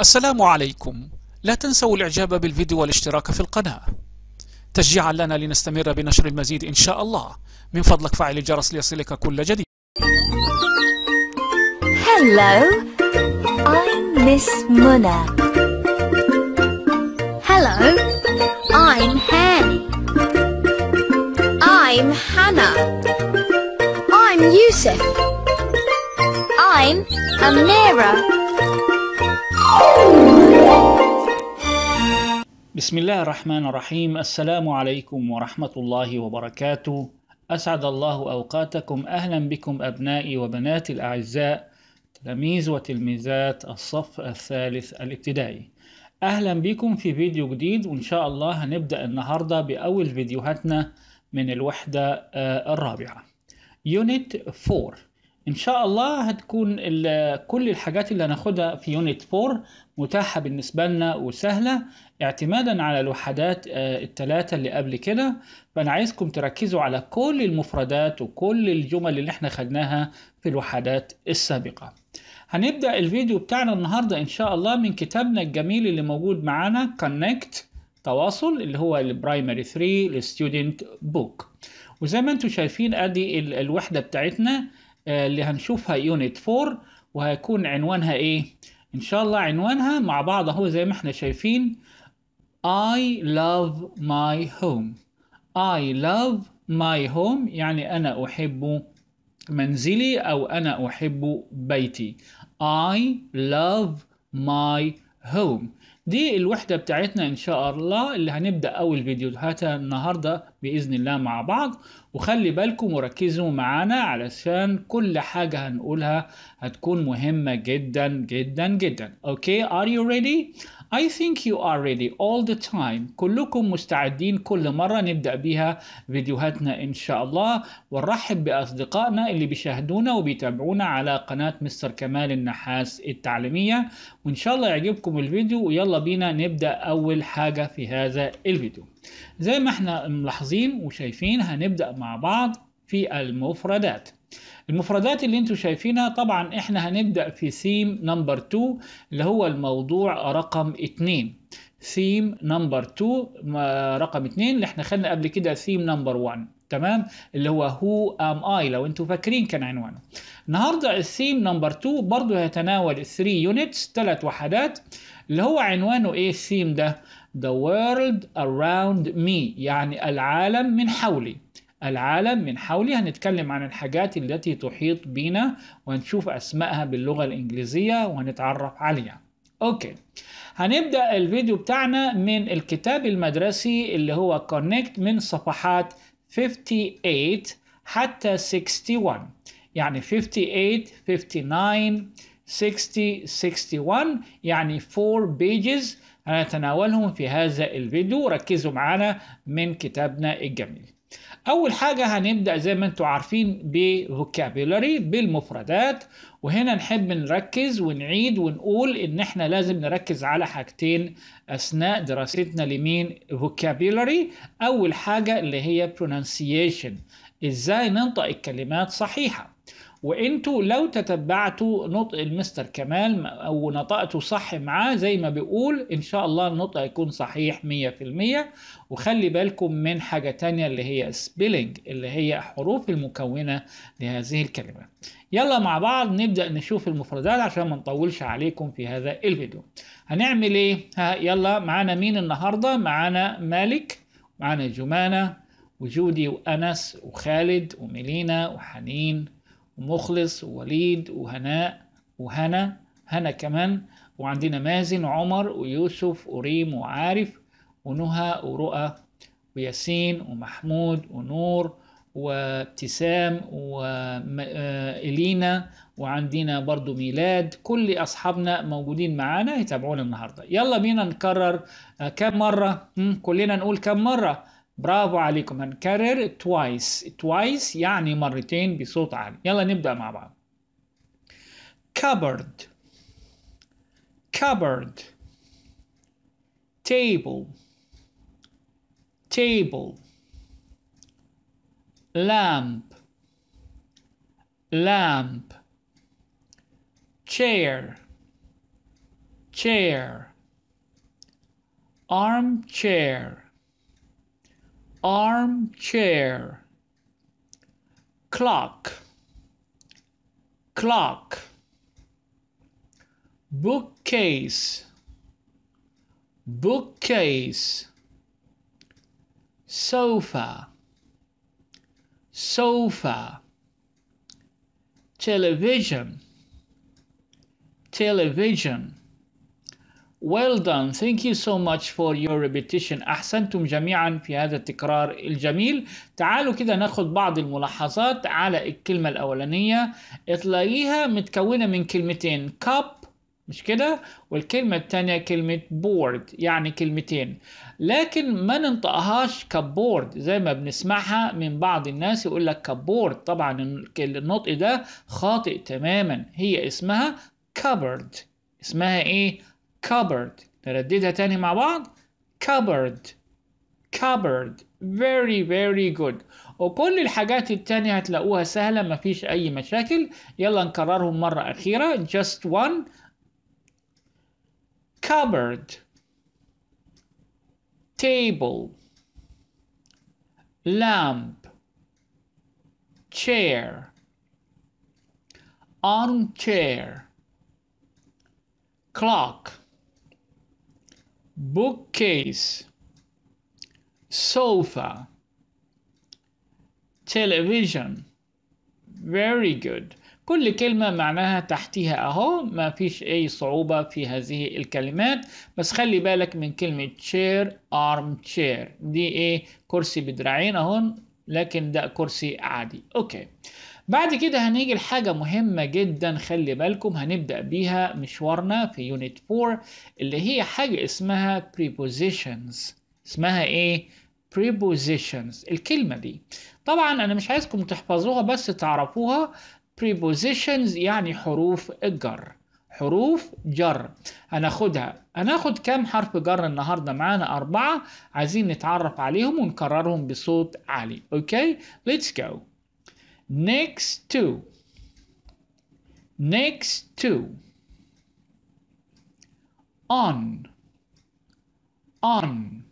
السلام عليكم لا تنسوا الاعجاب بالفيديو والاشتراك في القناة تشجيعا لنا لنستمر بنشر المزيد إن شاء الله من فضلك فعل الجرس ليصلك كل جديد Hello, I'm Miss Muna. Hello, I'm Hanny. I'm Hannah. I'm Yusuf. I'm Amira. Oh. بسم الله الرحمن الرحيم السلام عليكم ورحمة الله وبركاته أسعد الله أوقاتكم أهلا بكم أبنائي وبناتي الأعزاء تلاميذ وتلميذات الصف الثالث الابتدائي أهلا بكم في فيديو جديد وإن شاء الله هنبدأ النهاردة بأول فيديوهاتنا من الوحدة الرابعة Unit 4 ان شاء الله هتكون كل الحاجات اللي هناخدها في يونت 4 متاحه بالنسبه لنا وسهله اعتمادا على الوحدات آه، الثلاثه اللي قبل كده فانا عايزكم تركزوا على كل المفردات وكل الجمل اللي احنا خدناها في الوحدات السابقه هنبدا الفيديو بتاعنا النهارده ان شاء الله من كتابنا الجميل اللي موجود معانا كونكت تواصل اللي هو البرايمري 3 للستودنت بوك وزي ما انتم شايفين ادي الوحده بتاعتنا آه، اللي هنشوفها يونت 4 وهيكون عنوانها ايه ان شاء الله عنوانها مع بعض اهو زي ما احنا شايفين I love my home I love my home يعني أنا أحب منزلي أو أنا أحب بيتي I love my home دي الوحدة بتاعتنا إن شاء الله اللي هنبدأ أول فيديو فيديوهات النهاردة بإذن الله مع بعض وخلي بالكم وركزوا معنا علشان كل حاجة هنقولها هتكون مهمة جدا جدا جدا أوكي okay, are you ready I think you are ready all the time كلكم مستعدين كل مرة نبدأ بها فيديوهاتنا إن شاء الله ونرحب بأصدقائنا اللي بيشاهدونا وبيتابعونا على قناة مستر كمال النحاس التعليمية وإن شاء الله يعجبكم الفيديو ويلا بينا نبدأ أول حاجة في هذا الفيديو زي ما احنا ملاحظين وشايفين هنبدأ مع بعض في المفردات المفردات اللي انتوا شايفينها طبعا احنا هنبدأ في ثيم نمبر 2 اللي هو الموضوع رقم 2 ثيم نمبر 2 رقم 2 اللي احنا خدنا قبل كده ثيم نمبر 1 تمام اللي هو هو ام اي لو انتوا فاكرين كان عنوانه النهارده الثيم نمبر 2 برضه هيتناول 3 يونتس ثلاث وحدات اللي هو عنوانه ايه الثيم ده the world around me يعني العالم من حولي العالم من حولي هنتكلم عن الحاجات التي تحيط بنا ونشوف أسمائها باللغة الإنجليزية ونتعرف عليها أوكي هنبدأ الفيديو بتاعنا من الكتاب المدرسي اللي هو Connect من صفحات 58 حتى 61 يعني 58 59 60 61 يعني 4 pages هنتناولهم في هذا الفيديو ركزوا معنا من كتابنا الجميل اول حاجه هنبدا زي ما انتم عارفين بفوكابيولاري بالمفردات وهنا نحب نركز ونعيد ونقول ان احنا لازم نركز على حاجتين اثناء دراستنا لمين فوكابيولاري اول حاجه اللي هي pronunciation ازاي ننطق الكلمات صحيحه وانتوا لو تتبعتوا نطق المستر كمال او نطقتوا صح معاه زي ما بيقول ان شاء الله النطق هيكون صحيح 100% وخلي بالكم من حاجه تانية اللي هي سبيلنج اللي هي حروف المكونه لهذه الكلمه يلا مع بعض نبدا نشوف المفردات عشان ما نطولش عليكم في هذا الفيديو هنعمل ايه ها يلا معانا مين النهارده معانا مالك معانا جمانه وجودي وانس وخالد وميلينا وحنين مخلص ووليد وهناء وهنا هنا كمان وعندنا مازن وعمر ويوسف وريم وعارف ونهى ورؤى وياسين ومحمود ونور وابتسام وإلينا وعندنا برضو ميلاد كل أصحابنا موجودين معانا يتابعونا النهاردة يلا بينا نكرر آه، كم مرة كلنا نقول كم مرة برافو عليكم هنكرر twice twice يعني مرتين بصوت عالي يلا نبدأ مع بعض cupboard cupboard table table lamp lamp chair chair armchair armchair clock clock bookcase bookcase sofa sofa television television Well done. Thank you so much for your repetition. أحسنتم جميعا في هذا التكرار الجميل. تعالوا كده ناخد بعض الملاحظات على الكلمة الأولانية. تلاقيها متكونة من كلمتين cup مش كده؟ والكلمة الثانية كلمة بورد يعني كلمتين لكن ما ننطقهاش كبورد زي ما بنسمعها من بعض الناس يقول لك كبورد طبعا النطق ده خاطئ تماما هي اسمها كبرد اسمها ايه؟ cupboard نرددها تاني مع بعض cupboard cupboard very very good وكل الحاجات التانية هتلاقوها سهلة مفيش أي مشاكل يلا نكررهم مرة أخيرة just one cupboard table lamp chair armchair clock bookcase sofa television very good كل كلمة معناها تحتها أهو ما فيش أي صعوبة في هذه الكلمات بس خلي بالك من كلمة chair arm chair دي إيه كرسي بدراعين اهو لكن ده كرسي عادي أوكي بعد كده هنيجي لحاجة مهمة جدا خلي بالكم هنبدأ بيها مشوارنا في يونت 4 اللي هي حاجة اسمها prepositions اسمها ايه؟ prepositions الكلمة دي طبعا انا مش عايزكم تحفظوها بس تعرفوها prepositions يعني حروف الجر حروف جر هناخدها هناخد كام حرف جر النهاردة معانا أربعة عايزين نتعرف عليهم ونكررهم بصوت عالي أوكي okay? let's go next to next to on on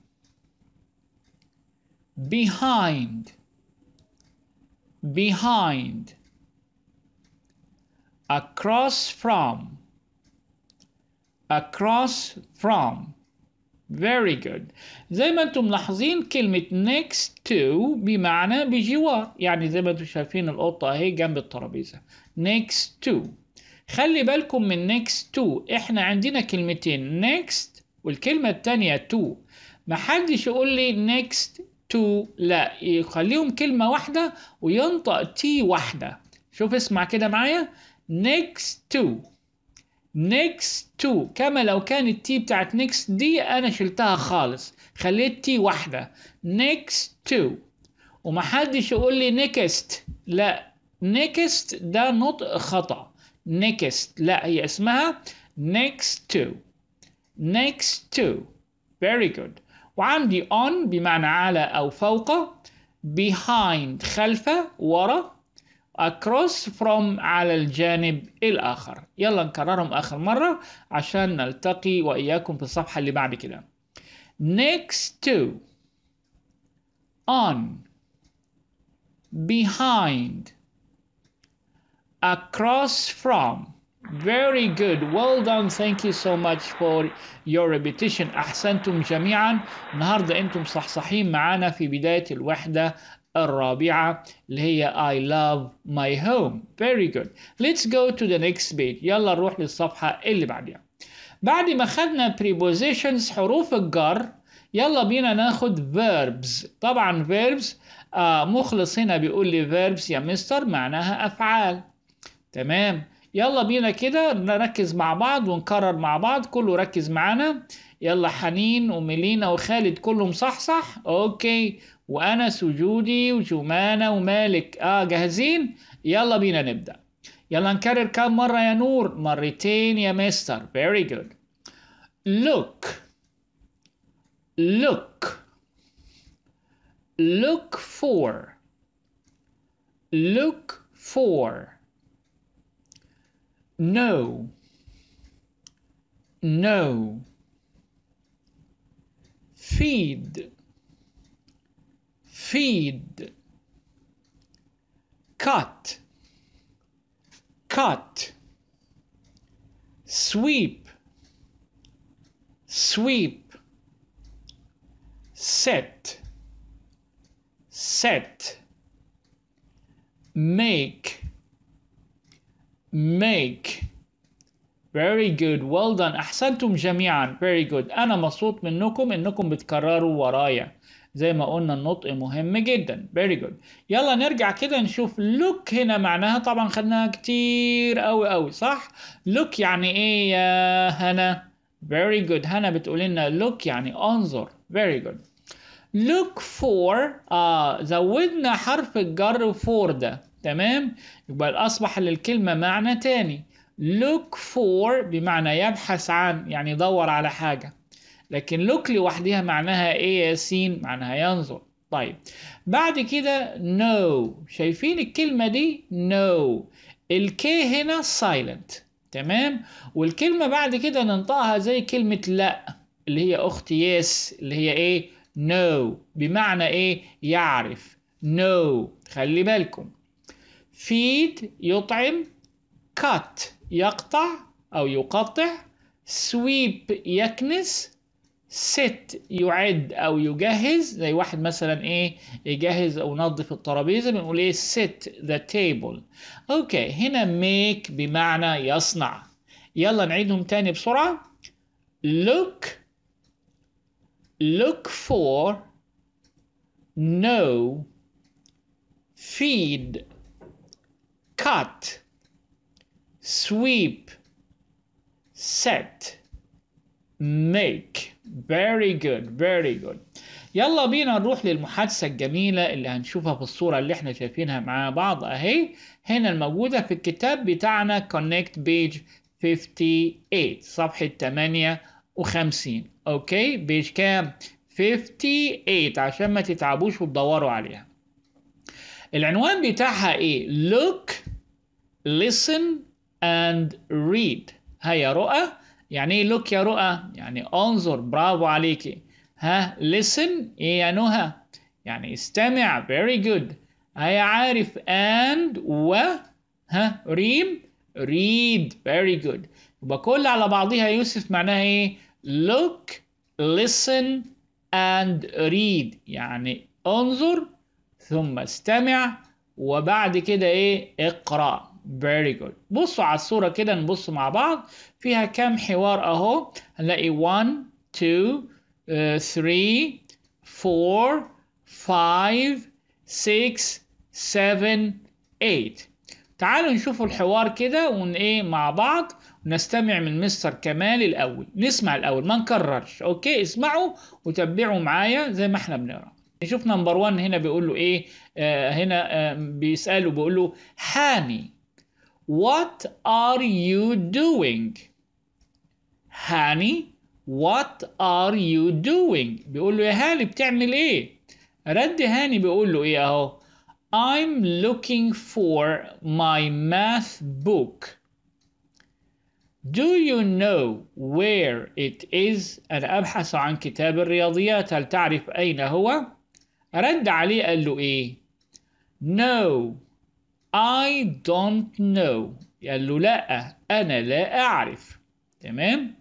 behind behind across from across from Very good زي ما انتم ملاحظين كلمة next to بمعنى بجوار يعني زي ما انتم شايفين القطة اهي جنب الترابيزة next to خلي بالكم من next to احنا عندنا كلمتين next والكلمة التانية to محدش يقول لي next to لا يخليهم كلمة واحدة وينطق تي واحدة شوف اسمع كده معايا next to next to كما لو كانت تي بتاعت next دي أنا شلتها خالص خليت تي واحدة next to ومحدش يقول لي next لا next ده نطق خطأ next لا هي اسمها next to next to very good وعندي on بمعنى على أو فوق behind خلفه ورا across from على الجانب الآخر يلا نكررهم آخر مرة عشان نلتقي وإياكم في الصفحة اللي بعد كده next to on behind across from Very good. Well done. Thank you so much for your repetition. أحسنتم جميعا. النهاردة أنتم صحصحين معانا في بداية الوحدة الرابعة اللي هي I love my home very good let's go to the next page يلا نروح للصفحة اللي بعدها بعد ما خدنا prepositions حروف الجر يلا بينا ناخد verbs طبعا verbs آه مخلص هنا بيقول لي verbs يا مستر معناها أفعال تمام يلا بينا كده نركز مع بعض ونكرر مع بعض كله ركز معانا يلا حنين وميلينا وخالد كلهم صح صح اوكي وأنا سجودي وجمانة ومالك آه جاهزين يلا بينا نبدأ يلا نكرر كم مرة يا نور مرتين يا مستر very good look look look for look for no no feed feed cut cut sweep sweep set set make make Very good well done أحسنتم جميعا very good أنا مبسوط منكم إنكم بتكرروا ورايا زي ما قلنا النطق مهم جدا very good يلا نرجع كده نشوف look هنا معناها طبعا خدناها كتير قوي قوي صح look يعني ايه يا هنا very good هنا بتقول لنا look يعني انظر very good look for آه زودنا حرف الجر for ده تمام يبقى أصبح للكلمة معنى تاني look for بمعنى يبحث عن يعني يدور على حاجة لكن لوك لوحدها معناها ايه يا سين معناها ينظر طيب بعد كده no شايفين الكلمة دي نو no الكي هنا سايلنت تمام والكلمة بعد كده ننطقها زي كلمة لا اللي هي أخت يس اللي هي إيه no بمعنى إيه يعرف no خلي بالكم فيد يطعم كات يقطع أو يقطع sweep يكنس ست يعد او يجهز زي واحد مثلا ايه يجهز او ينظف الترابيزه بنقول ايه ست the table اوكي هنا make بمعنى يصنع يلا نعيدهم تاني بسرعه look look for no feed cut sweep set make very good very good يلا بينا نروح للمحادثة الجميلة اللي هنشوفها في الصورة اللي احنا شايفينها مع بعض اهي هنا الموجودة في الكتاب بتاعنا connect page 58 صفحة 58 اوكي بيج كام 58 عشان ما تتعبوش وتدوروا عليها العنوان بتاعها ايه look listen and read هيا رؤى يعني ايه لوك يا رؤى يعني انظر برافو عليكي ها listen ايه يا نهى يعني استمع very good هي عارف and و ها ريم read very good يبقى كل على بعضيها يوسف معناها ايه look listen and read يعني انظر ثم استمع وبعد كده ايه اقرأ very good بصوا على الصورة كده نبص مع بعض فيها كام حوار أهو هنلاقي 1 2 3 4 5 6 7 8 تعالوا نشوف الحوار كده ون ايه مع بعض ونستمع من مستر كمال الاول نسمع الاول ما نكررش اوكي اسمعوا وتبعوا معايا زي ما احنا بنقرا نشوف نمبر 1 هنا بيقول له ايه آه هنا آه بيساله بيقول له حامي What are you doing؟ هاني What are you doing؟ بيقول له يا هاني بتعمل إيه؟ رد هاني بيقول له إيه أهو I'm looking for my math book. Do you know where it is؟ أنا أبحث عن كتاب الرياضيات هل تعرف أين هو؟ رد عليه قال له إيه؟ No I don't know قال له لا أنا لا أعرف تمام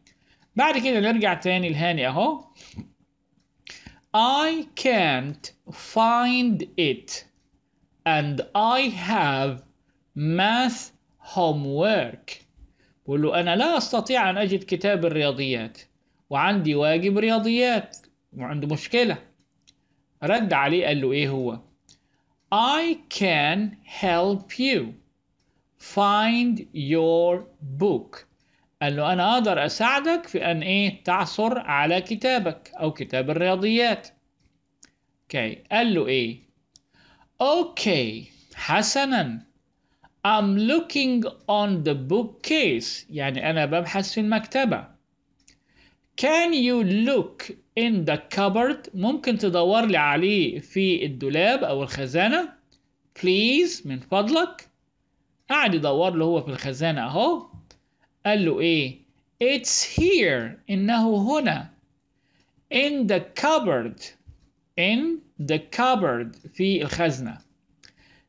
بعد كده نرجع تاني لهاني أهو I can't find it and I have math homework بقول له أنا لا أستطيع أن أجد كتاب الرياضيات وعندي واجب رياضيات وعنده مشكلة رد عليه قال له إيه هو I can help you find your book قال له أنا أقدر أساعدك في أن إيه تعثر على كتابك أو كتاب الرياضيات okay. قال له إيه okay حسنا I'm looking on the bookcase يعني أنا ببحث في المكتبة Can you look in the cupboard ممكن تدور لي عليه في الدولاب أو الخزانة please من فضلك قعد يدور له هو في الخزانة أهو قال له إيه it's here إنه هنا in the cupboard in the cupboard في الخزنة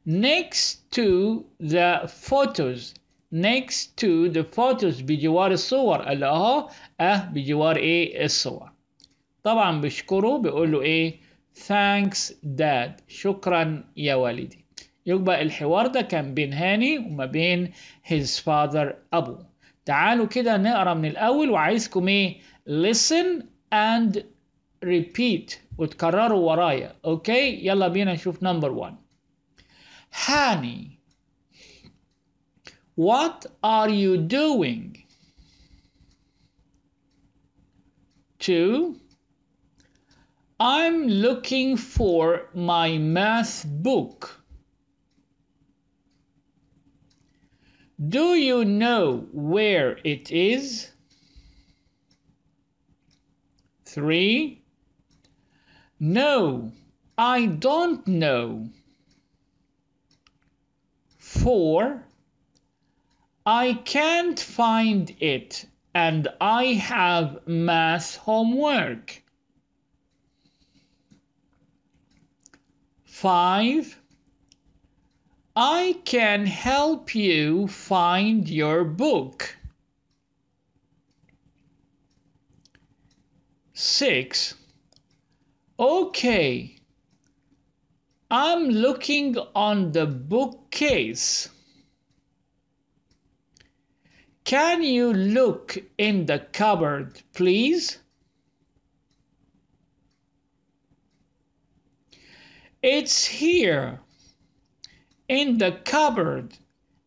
next to the photos next to the photos بجوار الصور اللي اهو اه بجوار ايه الصور طبعا بيشكره بيقول له ايه thanks dad شكرا يا والدي يبقى الحوار ده كان بين هاني وما بين his father ابو تعالوا كده نقرا من الأول وعايزكم إيه listen and repeat وتكرروا ورايا أوكي يلا بينا نشوف نمبر 1 هاني What are you doing? 2 I'm looking for my math book. Do you know where it is? Three. No, I don't know. Four. I can't find it and I have math homework. 5. I can help you find your book. 6. Okay. I'm looking on the bookcase. Can you look in the cupboard, please? It's here, in the cupboard,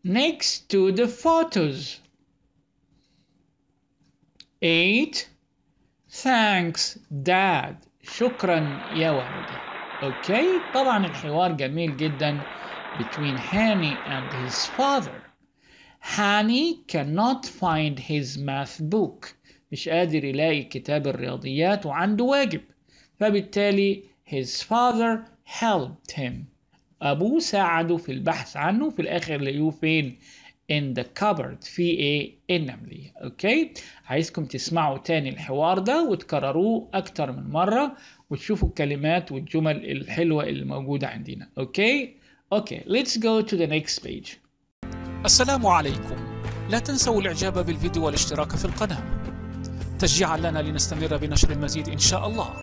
next to the photos. 8. Thanks dad. شكرا يا والدي. Okay. طبعا الحوار جميل جدا between Hani and his father. Hani cannot find his math book. مش قادر يلاقي كتاب الرياضيات وعنده واجب. فبالتالي his father helped him أبوه ساعده في البحث عنه في الآخر لقوه فين in the cupboard في ايه النملية اوكي عايزكم تسمعوا تاني الحوار ده وتكرروه اكتر من مرة وتشوفوا الكلمات والجمل الحلوة اللي موجودة عندنا اوكي اوكي let's go to the next page السلام عليكم لا تنسوا الاعجاب بالفيديو والاشتراك في القناة تشجيعا لنا لنستمر بنشر المزيد ان شاء الله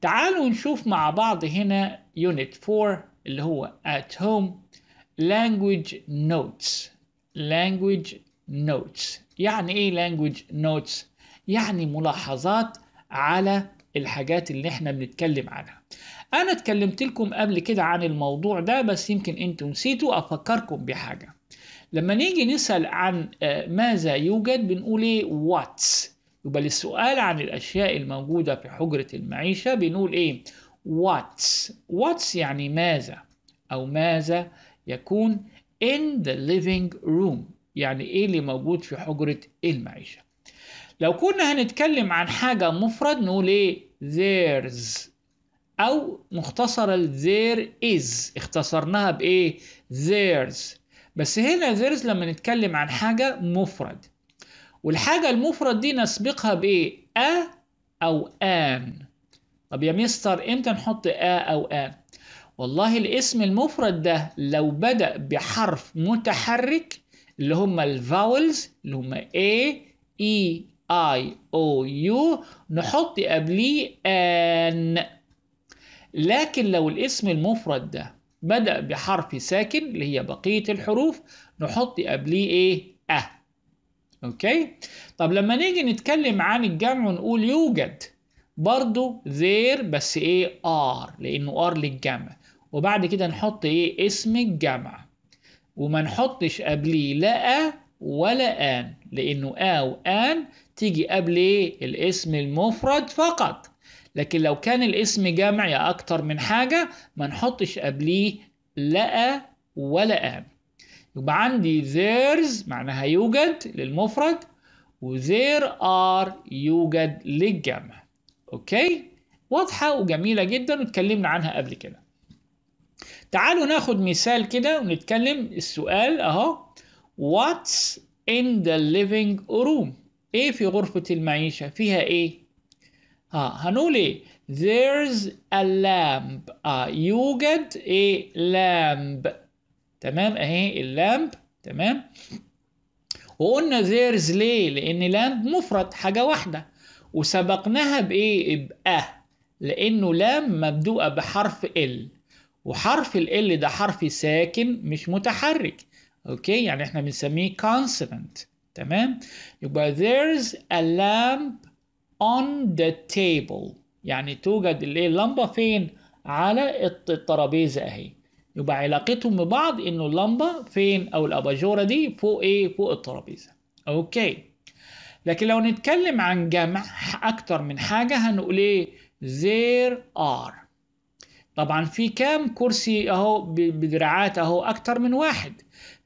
تعالوا نشوف مع بعض هنا Unit 4 اللي هو At Home Language Notes Language Notes يعني إيه Language Notes؟ يعني ملاحظات على الحاجات اللي احنا بنتكلم عنها انا اتكلمت لكم قبل كده عن الموضوع ده بس يمكن انتوا نسيتوا افكركم بحاجه لما نيجي نسال عن آه، ماذا يوجد بنقول ايه واتس يبقى للسؤال عن الأشياء الموجودة في حجرة المعيشة بنقول إيه what's what's يعني ماذا أو ماذا يكون in the living room يعني إيه اللي موجود في حجرة المعيشة لو كنا هنتكلم عن حاجة مفرد نقول إيه there's أو مختصرة there is اختصرناها بإيه there's بس هنا there's لما نتكلم عن حاجة مفرد والحاجة المفرد دي نسبقها بإيه؟ أ أو آن طب يا مستر إمتى نحط أ أو آن؟ والله الاسم المفرد ده لو بدأ بحرف متحرك اللي هما الفاولز اللي هما A E I O U نحط قبليه آن لكن لو الاسم المفرد ده بدأ بحرف ساكن اللي هي بقية الحروف نحط قبليه إيه؟ أه اوكي طب لما نيجي نتكلم عن الجمع ونقول يوجد برضو there بس ايه ار لانه ار للجمع وبعد كده نحط ايه اسم الجمع وما نحطش قبليه لا ولا ان لانه ا وان تيجي قبل ايه الاسم المفرد فقط لكن لو كان الاسم جمع يا اكتر من حاجه ما نحطش قبليه لا ولا ان يبقى عندي theirs معناها يوجد للمفرد there are يوجد للجمع اوكي واضحه وجميله جدا واتكلمنا عنها قبل كده تعالوا ناخد مثال كده ونتكلم السؤال اهو what's in the living room ايه في غرفه المعيشه فيها ايه ها هنقول ايه there's a lamp آه يوجد ايه lamp تمام اهي اللامب تمام وقلنا ذيرز ليه لان لامب مفرد حاجه واحده وسبقناها بايه بأه لانه لام مبدوءه بحرف ال وحرف ال ده حرف ساكن مش متحرك اوكي يعني احنا بنسميه consonant تمام يبقى there's a lamp on the table يعني توجد اللمبه فين على الترابيزه اهي يبقى علاقتهم ببعض انه اللمبه فين او الاباجوره دي فوق ايه فوق الترابيزه اوكي لكن لو نتكلم عن جمع اكتر من حاجه هنقول ايه there are طبعا في كام كرسي اهو بدراعات اهو اكتر من واحد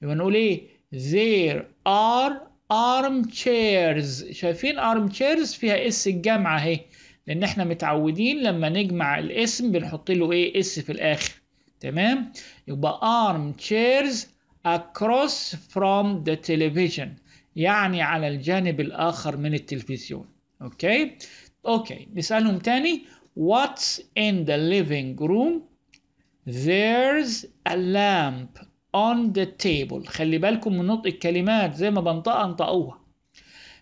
يبقى نقول ايه there are ارم chairs شايفين ارم chairs فيها اس الجامعه اهي لان احنا متعودين لما نجمع الاسم بنحط له ايه اس في الاخر تمام يبقى arm chairs across from the television يعني على الجانب الآخر من التلفزيون أوكي أوكي نسألهم تاني What's in the living room? There's a lamp on the table خلي بالكم من نطق الكلمات زي ما بنطقها انطقوها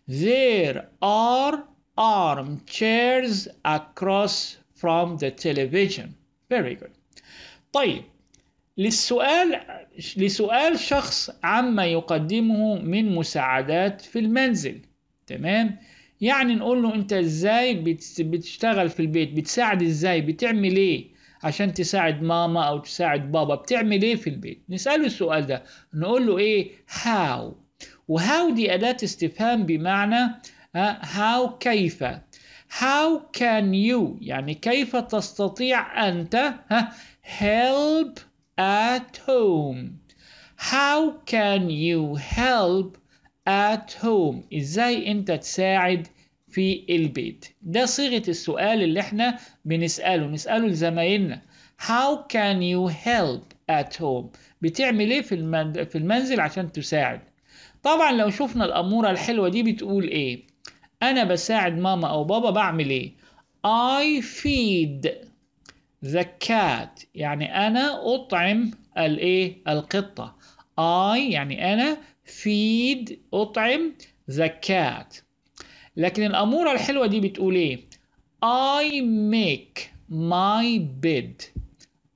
There are armchairs across from the television Very good طيب للسؤال لسؤال شخص عما يقدمه من مساعدات في المنزل تمام يعني نقول له انت ازاي بتشتغل في البيت بتساعد ازاي بتعمل ايه عشان تساعد ماما او تساعد بابا بتعمل ايه في البيت نساله السؤال ده نقول له ايه هاو وهاو دي اداه استفهام بمعنى هاو آه، كيف هاو كان يو يعني كيف تستطيع انت ها help at home how can you help at home ازاي انت تساعد في البيت ده صيغة السؤال اللي احنا بنسأله نسأله لزمايلنا how can you help at home بتعمل ايه في, في المنزل عشان تساعد طبعا لو شفنا الأمورة الحلوة دي بتقول ايه أنا بساعد ماما أو بابا بعمل ايه I feed cat يعني أنا أطعم الإيه القطة I يعني أنا feed أطعم cat لكن الأمورة الحلوة دي بتقول إيه I make my bed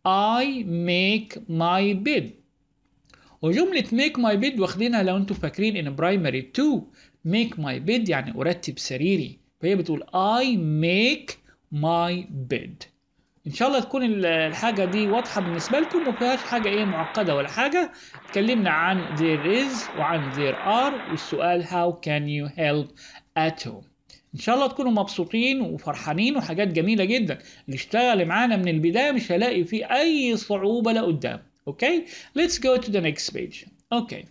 I make my bed وجملة make my bed واخدينها لو انتم فاكرين in primary 2 make my bed يعني أرتب سريري فهي بتقول I make my bed ان شاء الله تكون الحاجه دي واضحه بالنسبه لكم وما فيهاش حاجه ايه معقده ولا حاجه اتكلمنا عن there is وعن there are والسؤال how can you help at home ان شاء الله تكونوا مبسوطين وفرحانين وحاجات جميله جدا اللي اشتغل معانا من البدايه مش هلاقي فيه اي صعوبه لقدام اوكي let's go to the next page اوكي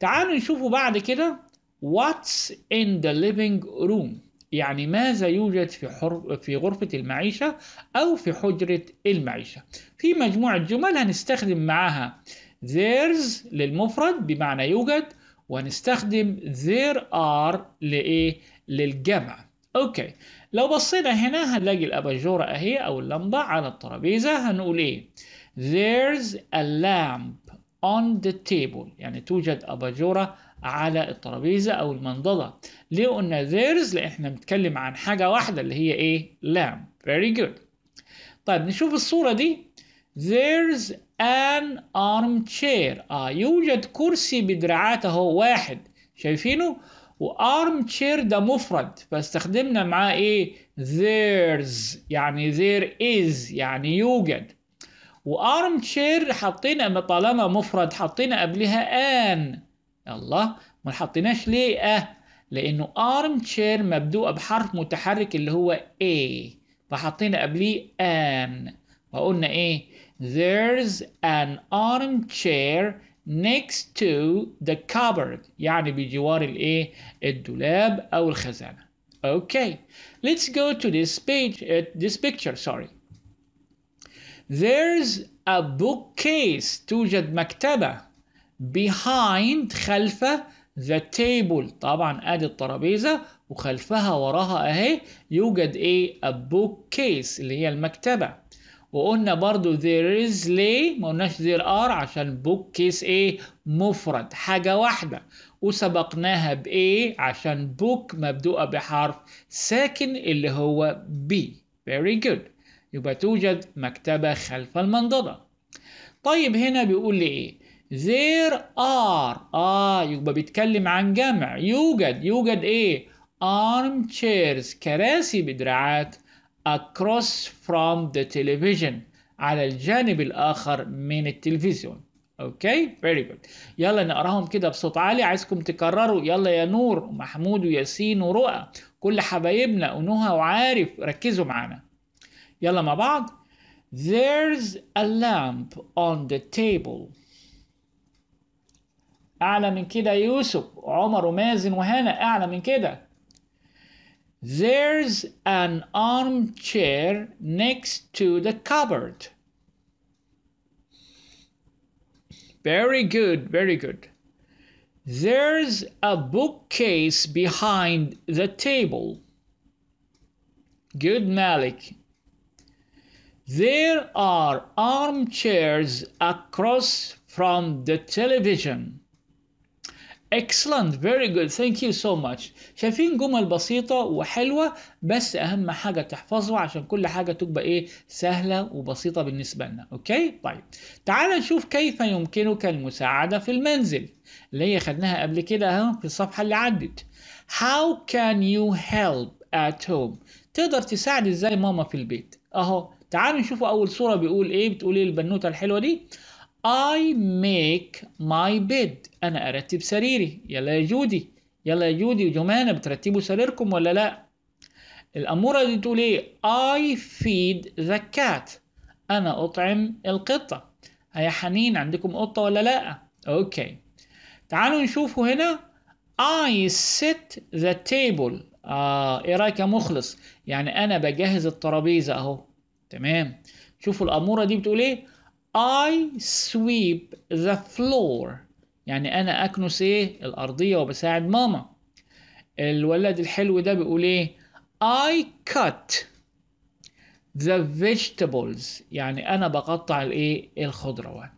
تعالوا نشوفوا بعد كده what's in the living room يعني ماذا يوجد في, حر في غرفة المعيشة أو في حجرة المعيشة في مجموعة جمل هنستخدم معها theirs للمفرد بمعنى يوجد وهنستخدم there are لإيه؟ للجمع أوكي لو بصينا هنا هنلاقي الأباجورة أهي أو اللمبة على الترابيزة هنقول إيه there's a lamp on the table يعني توجد أباجورة على الترابيزة أو المنضدة ليه قلنا theirs لأن احنا بنتكلم عن حاجة واحدة اللي هي إيه لام very good طيب نشوف الصورة دي there's an armchair آه يوجد كرسي بدراعات أهو واحد شايفينه وارم تشير ده مفرد فاستخدمنا معاه ايه theirs يعني there is يعني يوجد وارم تشير حطينا طالما مفرد حطينا قبلها ان الله ما حطيناش ليه اه لانه ارم تشير مبدوءه بحرف متحرك اللي هو A فحطينا قبليه an وقلنا ايه there's an armchair next to the cupboard يعني بجوار الايه الدولاب او الخزانه okay let's go to this page uh, this picture sorry there's a bookcase توجد مكتبه behind خلف the table طبعا ادي الترابيزة وخلفها وراها اهي يوجد ايه a bookcase اللي هي المكتبة وقلنا برضو there is lay ما قلناش there are عشان bookcase ايه مفرد حاجة واحدة وسبقناها بايه عشان book مبدوءة بحرف ساكن اللي هو B very good يبقى توجد مكتبة خلف المنضدة طيب هنا بيقول لي ايه there are آه يبقى بيتكلم عن جمع يوجد يوجد إيه armchairs كراسي بدراعات across from the television على الجانب الآخر من التلفزيون اوكي فيري جود يلا نقراهم كده بصوت عالي عايزكم تكرروا يلا يا نور ومحمود وياسين ورؤى كل حبايبنا ونهى وعارف ركزوا معانا يلا مع بعض There's a lamp on the table أعلى من كده يوسف عمر ومازن وهنا أعلى من كده There's an armchair next to the cupboard. Very good, very good. There's a bookcase behind the table. Good, Malik. There are armchairs across from the television. excellent very good thank you so much شايفين جمل بسيطة وحلوة بس أهم حاجة تحفظها عشان كل حاجة تبقى إيه سهلة وبسيطة بالنسبة لنا أوكي طيب تعال نشوف كيف يمكنك المساعدة في المنزل اللي هي خدناها قبل كده أهو في الصفحة اللي عدت how can you help at home تقدر تساعد إزاي ماما في البيت أهو تعالوا نشوفوا أول صورة بيقول إيه بتقول إيه البنوتة الحلوة دي I make my bed أنا أرتب سريري يلا يا جودي يلا يا جودي وجمانة بترتبوا سريركم ولا لا الأمورة دي تقول إيه I feed the cat أنا أطعم القطة هيا حنين عندكم قطة ولا لا أوكي تعالوا نشوفوا هنا I set the table آه إيه رأيك يا مخلص يعني أنا بجهز الترابيزة أهو تمام شوفوا الأمورة دي بتقول إيه I sweep the floor يعني أنا أكنس إيه الأرضية وبساعد ماما الولد الحلو ده بيقول إيه I cut the vegetables يعني أنا بقطع الإيه الخضروات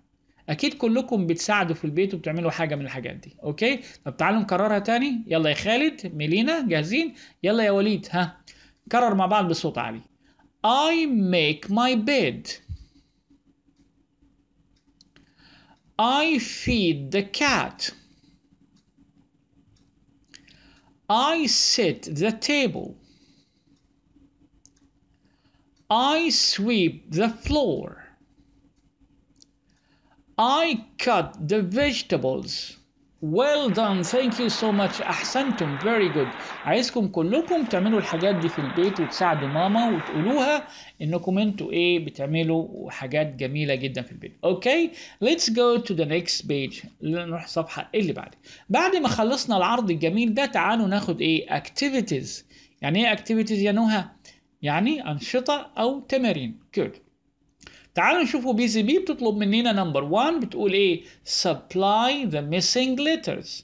أكيد كلكم بتساعدوا في البيت وبتعملوا حاجة من الحاجات دي أوكي طب تعالوا نكررها تاني يلا يا خالد ميلينا جاهزين يلا يا وليد ها كرر مع بعض بصوت عالي I make my bed I feed the cat. I set the table. I sweep the floor. I cut the vegetables. well done thank you so much احسنتم very good عايزكم كلكم تعملوا الحاجات دي في البيت وتساعدوا ماما وتقولوها انكم انتوا ايه بتعملوا حاجات جميله جدا في البيت اوكي okay? let's go to the next page نروح الصفحه اللي بعد بعد ما خلصنا العرض الجميل ده تعالوا ناخد ايه activities يعني ايه activities يا نهى يعني انشطه او تمارين good تعالوا نشوفوا بي سي بي بتطلب مننا نمبر 1 بتقول ايه supply the missing letters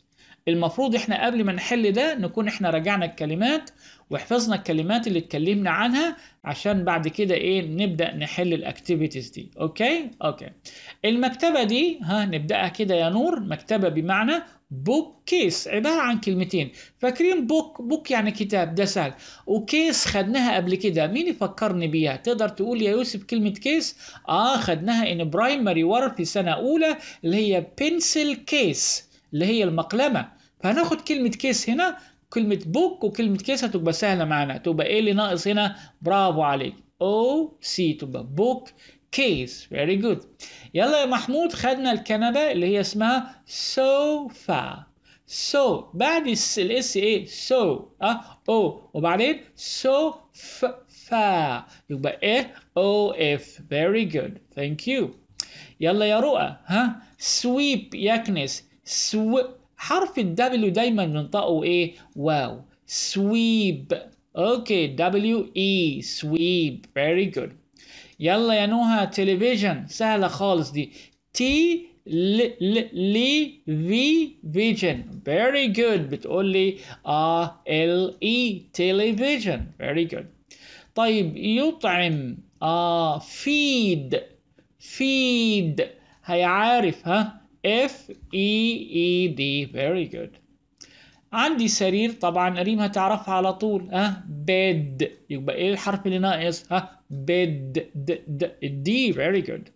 المفروض احنا قبل ما نحل ده نكون احنا راجعنا الكلمات وحفظنا الكلمات اللي اتكلمنا عنها عشان بعد كده ايه نبدا نحل الاكتيفيتيز دي اوكي اوكي المكتبه دي ها نبداها كده يا نور مكتبه بمعنى بوك كيس عباره عن كلمتين فاكرين بوك بوك يعني كتاب ده سهل وكيس خدناها قبل كده مين يفكرني بيها تقدر تقول يا يوسف كلمه كيس اه خدناها ان برايمري ور في سنه اولى اللي هي بنسل كيس اللي هي المقلمه فهناخد كلمه كيس هنا كلمة بوك وكلمة كيس هتبقى سهلة معانا تبقى ايه اللي ناقص هنا برافو عليك او سي تبقى بوك كيس فيري جود يلا يا محمود خدنا الكنبة اللي هي اسمها سوفا سو so. بعد الاس ايه سو اه او وبعدين سو ف فا يبقى ايه او اف فيري جود ثانك يو يلا يا رؤى ها سويب يكنس سو حرف الدبليو دايما بنطقه ايه واو سويب اوكي دبليو اي e. سويب فيري جود يلا يا نوها تلفزيون سهله خالص دي تي ل لي في فيجن فيري جود بتقول لي اه ال اي e. تلفزيون فيري جود طيب يطعم اه فيد فيد هيعرف ها F E E D very good عندي سرير طبعا ريم هتعرفها على طول ها بيد يبقى ايه الحرف اللي ناقص ها بيد د د d very good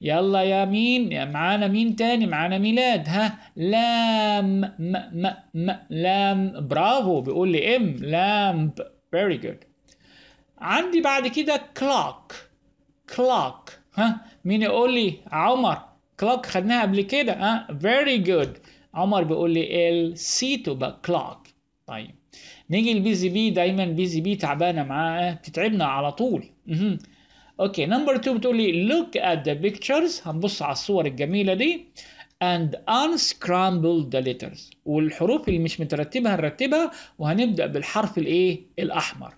يلا يا مين معانا مين تاني معانا ميلاد ها لام م م م لام برافو بيقول لي ام لامب very good عندي بعد كده clock clock ها مين يقول لي عمر clock خدناها قبل كده اه فيري جود عمر بيقول لي ال سي to كلوك طيب نيجي البي زي بي دايما بي زي بي تعبانه معاه آه، بتتعبنا على طول اوكي نمبر 2 بتقول لي لوك ات ذا بيكتشرز هنبص على الصور الجميله دي and unscramble the letters والحروف اللي مش مترتبه هنرتبها وهنبدا بالحرف الايه الاحمر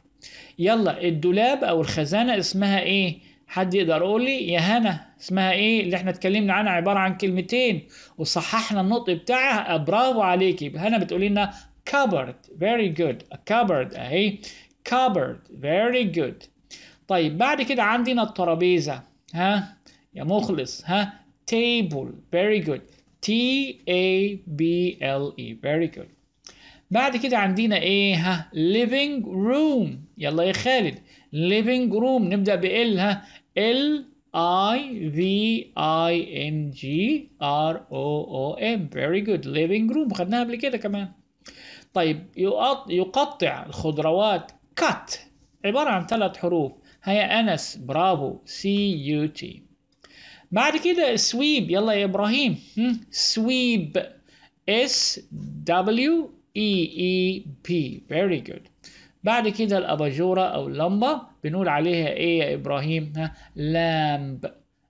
يلا الدولاب او الخزانه اسمها ايه حد يقدر يقول لي يا هنا اسمها ايه اللي احنا اتكلمنا عنها عباره عن كلمتين وصححنا النطق بتاعها أه، برافو عليكي هنا بتقولي لنا cupboard very good a cupboard اهي cupboard very good طيب بعد كده عندنا الترابيزه ها يا مخلص ها table very good تي اي بي ال اي very good بعد كده عندنا ايه ها ليفينج روم يلا يا خالد living room نبدأ بال ها ال I V I N G R O O M very good living room خدناها قبل كده كمان طيب يقطع الخضروات cut عبارة عن ثلاث حروف هيا أنس برافو C U T بعد كده sweep يلا يا إبراهيم sweep S W E E P very good بعد كده الأباجورة أو اللمبة بنقول عليها إيه يا إبراهيم ها لامب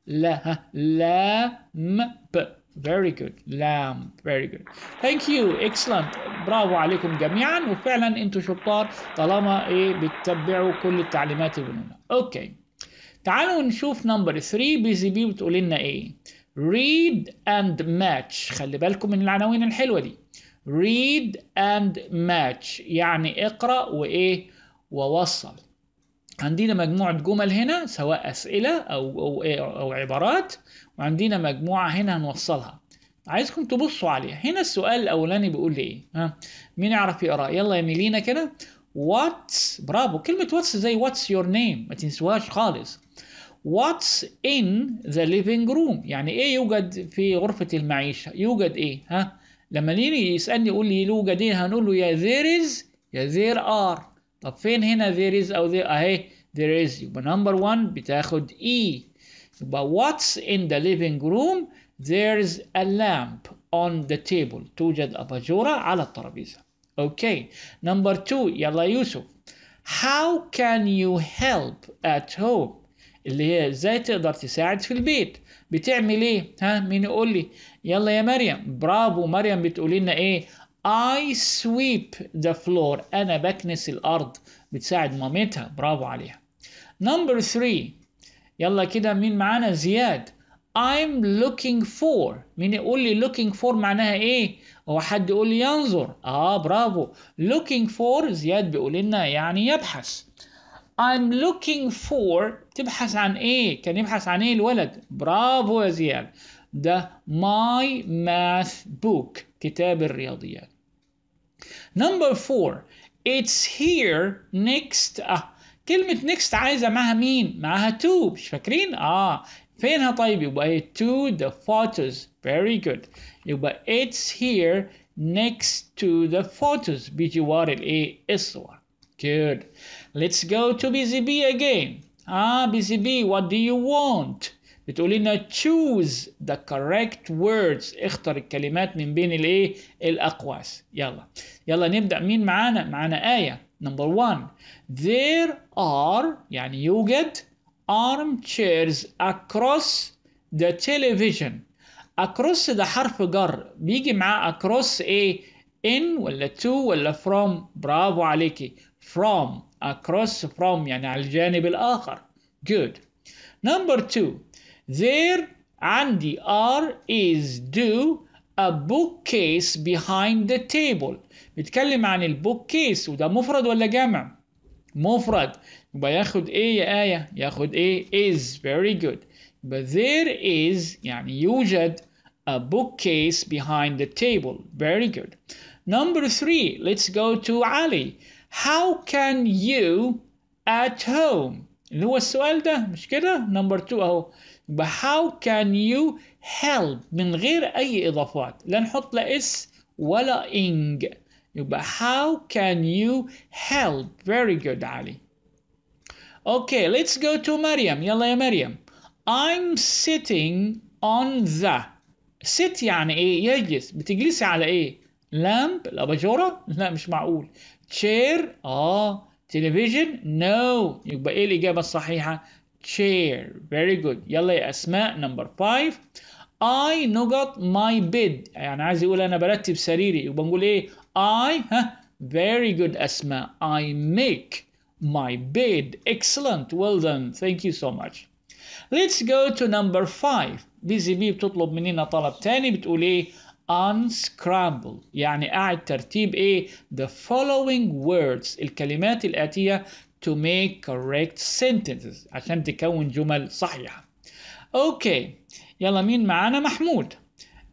لا ها لامب Very good. lamb Very good. Thank you. Excellent. برافو عليكم جميعا وفعلا انتوا شطار طالما ايه بتتبعوا كل التعليمات اللي بنقولها. اوكي. تعالوا نشوف نمبر 3 بي سي بي بتقول لنا ايه؟ read and match خلي بالكم من العناوين الحلوه دي read and match يعني اقرأ وإيه ووصل عندنا مجموعة جمل هنا سواء أسئلة أو أو, إيه؟ أو عبارات وعندنا مجموعة هنا هنوصلها عايزكم تبصوا عليها هنا السؤال الأولاني بيقول لي إيه ها مين يعرف يقرأ يلا يا ميلينا كده واتس برافو كلمة واتس زي واتس يور نيم ما تنسوهاش خالص واتس in the living room يعني إيه يوجد في غرفة المعيشة يوجد إيه ها لما يجي يسالني يقول لي له جديد هنقول له يا there is يا there are طب فين هنا there is او there اهي there is يبقى نمبر 1 بتاخد E يبقى what's in the living room there's a lamp on the table توجد أباجورة على الترابيزة okay number 2 يلا يوسف how can you help at home اللي هي ازاي تقدر تساعد في البيت بتعمل ايه ها مين يقول لي يلا يا مريم برافو مريم بتقولي لنا ايه I sweep the floor أنا بكنس الأرض بتساعد مامتها برافو عليها نمبر 3 يلا كده مين معانا زياد I'm looking for مين يقول لي looking for معناها ايه هو حد يقول لي ينظر اه برافو looking for زياد بيقول لنا يعني يبحث I'm looking for تبحث عن ايه كان يبحث عن ايه الولد برافو يا زياد the My Math book كتاب الرياضيات number four it's here next آه. Ah, كلمة next عايزة معها مين؟ معها to مش فاكرين؟ اه فينها طيب؟ يبقى to the photos very good يبقى it's here next to the photos بجوار الايه؟ الصور good let's go to busy bee again ah busy bee what do you want بتقولي لنا choose the correct words اختر الكلمات من بين الايه الاقواس يلا يلا نبدا مين معانا معانا ايه نمبر 1 there are يعني يوجد armchairs across the television across ده حرف جر بيجي معاه across ايه in ولا to ولا from برافو عليكي from across from يعني على الجانب الآخر good number two There عندي are is do a bookcase behind the table بيتكلم عن البوك كيس وده مفرد ولا جمع؟ مفرد يبقى ياخد ايه يا آية؟ ياخد ايه؟ is very good But there is يعني يوجد a bookcase behind the table very good number three let's go to Ali how can you at home اللي هو السؤال ده مش كده number two اهو يبقى how can you help من غير أي إضافات لا نحط لا اس ولا إنج يبقى how can you help very good علي Okay let's go to مريم يلا يا مريم I'm sitting on the sit يعني ايه يجلس بتجلسي على ايه لامب الاباجوره لا مش معقول chair اه تلفزيون نو no. يبقى ايه الاجابه الصحيحه chair. Very good. يلا يا أسماء number five. I نقط my bid. يعني عايز يقول أنا سريري وبنقول I ها very good أسماء. I make my bid. Excellent. Well done. Thank you so much. Let's go to number five. بيزي بي بتطلب مننا طلب تاني بتقول unscramble يعني قاعد ترتيب ايه the following words الكلمات الاتيه to make correct sentences عشان تكون جمل صحيحة اوكي يلا مين معانا محمود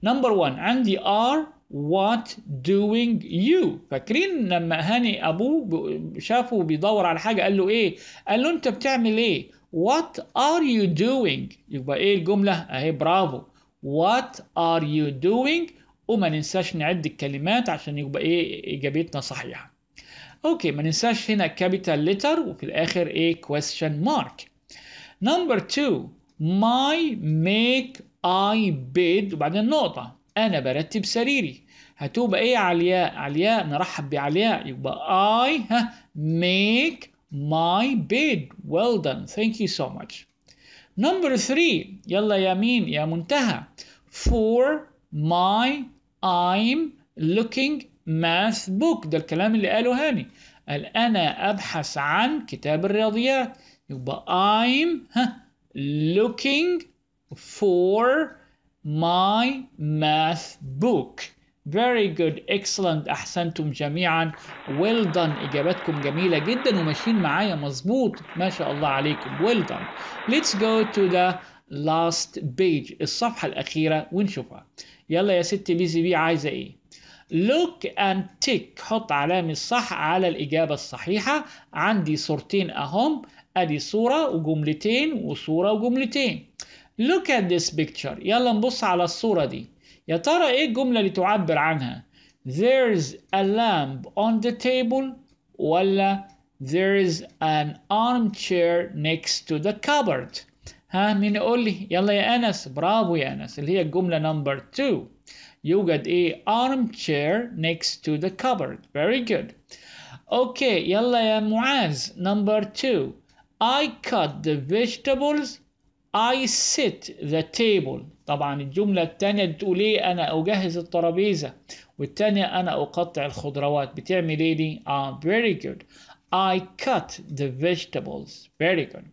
نمبر 1 عندي are what doing you فاكرين لما هاني ابوه شافه بيدور على حاجه قال له ايه قال له انت بتعمل ايه what are you doing يبقى ايه الجمله اهي برافو what are you doing وما ننساش نعد الكلمات عشان يبقى ايه اجابتنا صحيحه اوكي ما ننساش هنا كابيتال ليتر وفي الاخر ايه question مارك نمبر 2 ماي ميك اي بيد وبعدين نقطة أنا برتب سريري هتبقى إيه علياء علياء نرحب بعلياء يبقى اي ها ميك ماي بيد ويل done ثانك يو سو ماتش نمبر 3 يلا يا مين يا منتهى فور ماي ايم لوكينج ماث بوك ده الكلام اللي قاله هاني قال أنا أبحث عن كتاب الرياضيات يبقى I'm looking for my math book very good excellent احسنتم جميعا well done اجاباتكم جميله جدا وماشيين معايا مظبوط ما شاء الله عليكم well done let's go to the last page الصفحه الاخيره ونشوفها يلا يا ستي بيزي بي عايزه ايه look and tick حط علامة صح على الإجابة الصحيحة عندي صورتين أهم أدي صورة وجملتين وصورة وجملتين look at this picture يلا نبص على الصورة دي يا ترى إيه الجملة اللي تعبر عنها there's a lamp on the table ولا there's an armchair next to the cupboard ها مين يقول لي يلا يا أنس برافو يا أنس اللي هي الجملة نمبر 2 You got a armchair next to the cupboard. Very good. Okay, Yalla, يا معاذ. Number two. I cut the vegetables. I set the table. طبعا الجملة التانية بتقول ايه انا اجهز الترابيزة والثانية انا اقطع الخضروات بتعمل ايه دي؟ اه very good. I cut the vegetables. Very good.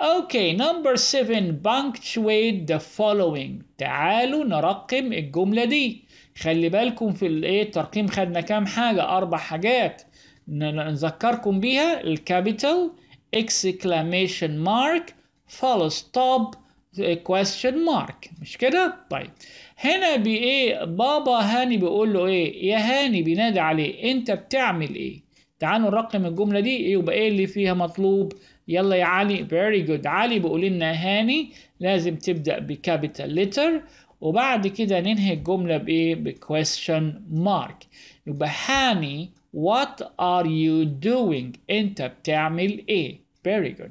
اوكي نمبر 7 punctuate the following تعالوا نرقم الجملة دي خلي بالكم في الايه الترقيم خدنا كام حاجة أربع حاجات نذكركم بيها الكابيتال اكسكلاميشن مارك فولو ستوب question مارك مش كده؟ طيب هنا بإيه بابا هاني بيقول له إيه؟ يا هاني بينادي عليه أنت بتعمل إيه؟ تعالوا نرقم الجملة دي يبقى إيه اللي فيها مطلوب؟ يلا يا very good علي بقول لنا هاني لازم تبدأ بكابيتال لتر وبعد كده ننهي الجملة بإيه بquestion mark يبقى هاني what are you doing أنت بتعمل إيه very good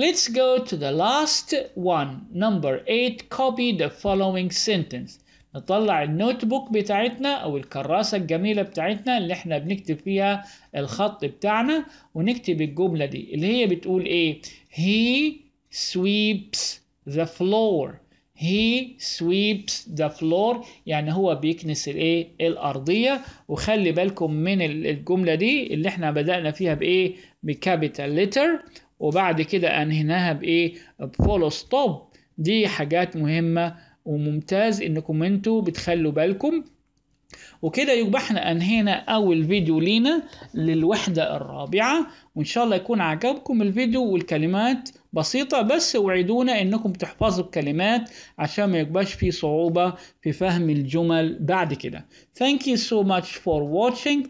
let's go to the last one number eight copy the following sentence نطلع النوت بوك بتاعتنا او الكراسة الجميلة بتاعتنا اللي احنا بنكتب فيها الخط بتاعنا ونكتب الجملة دي اللي هي بتقول ايه he sweeps the floor he sweeps the floor يعني هو بيكنس الايه الارضيه وخلي بالكم من الجمله دي اللي احنا بدانا فيها بايه بكابيتال ليتر وبعد كده انهيناها بايه بفول ستوب دي حاجات مهمه وممتاز انكم انتوا بتخلوا بالكم وكده يبقى احنا انهينا اول فيديو لينا للوحده الرابعه وان شاء الله يكون عجبكم الفيديو والكلمات بسيطه بس وعدونا انكم تحفظوا الكلمات عشان ما يبقاش في صعوبه في فهم الجمل بعد كده thank you so much for watching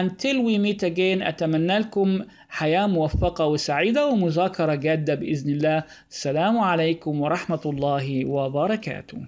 until we meet again اتمنى لكم حياة موفقة وسعيدة ومذاكرة جادة بإذن الله السلام عليكم ورحمة الله وبركاته